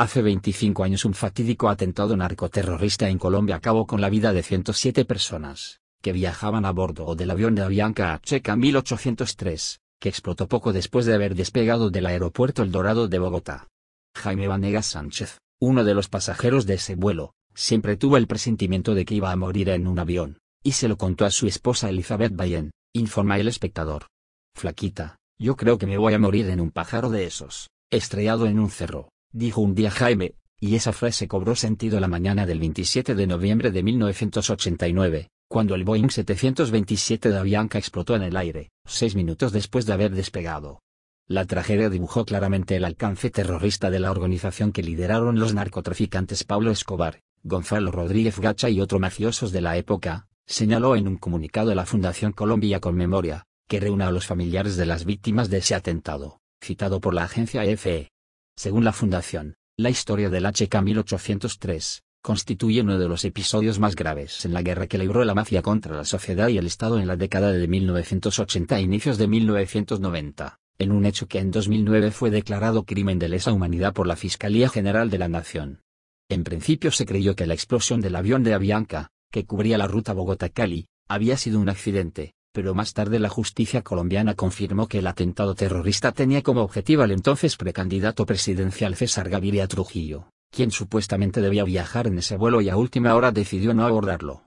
Hace 25 años un fatídico atentado narcoterrorista en Colombia acabó con la vida de 107 personas, que viajaban a bordo del avión de Avianca Checa 1803, que explotó poco después de haber despegado del aeropuerto El Dorado de Bogotá. Jaime Vanegas Sánchez, uno de los pasajeros de ese vuelo, siempre tuvo el presentimiento de que iba a morir en un avión, y se lo contó a su esposa Elizabeth Bayen, informa el espectador. Flaquita, yo creo que me voy a morir en un pájaro de esos, estrellado en un cerro dijo un día Jaime, y esa frase cobró sentido la mañana del 27 de noviembre de 1989, cuando el Boeing 727 de Avianca explotó en el aire, seis minutos después de haber despegado. La tragedia dibujó claramente el alcance terrorista de la organización que lideraron los narcotraficantes Pablo Escobar, Gonzalo Rodríguez Gacha y otros mafiosos de la época, señaló en un comunicado la Fundación Colombia con Memoria, que reúna a los familiares de las víctimas de ese atentado, citado por la agencia EFE. Según la Fundación, la historia del HK 1803 constituye uno de los episodios más graves en la guerra que libró la mafia contra la sociedad y el Estado en la década de 1980 e inicios de 1990, en un hecho que en 2009 fue declarado crimen de lesa humanidad por la Fiscalía General de la Nación. En principio se creyó que la explosión del avión de Avianca, que cubría la ruta Bogotá-Cali, había sido un accidente, pero más tarde la justicia colombiana confirmó que el atentado terrorista tenía como objetivo al entonces precandidato presidencial César Gaviria Trujillo, quien supuestamente debía viajar en ese vuelo y a última hora decidió no abordarlo.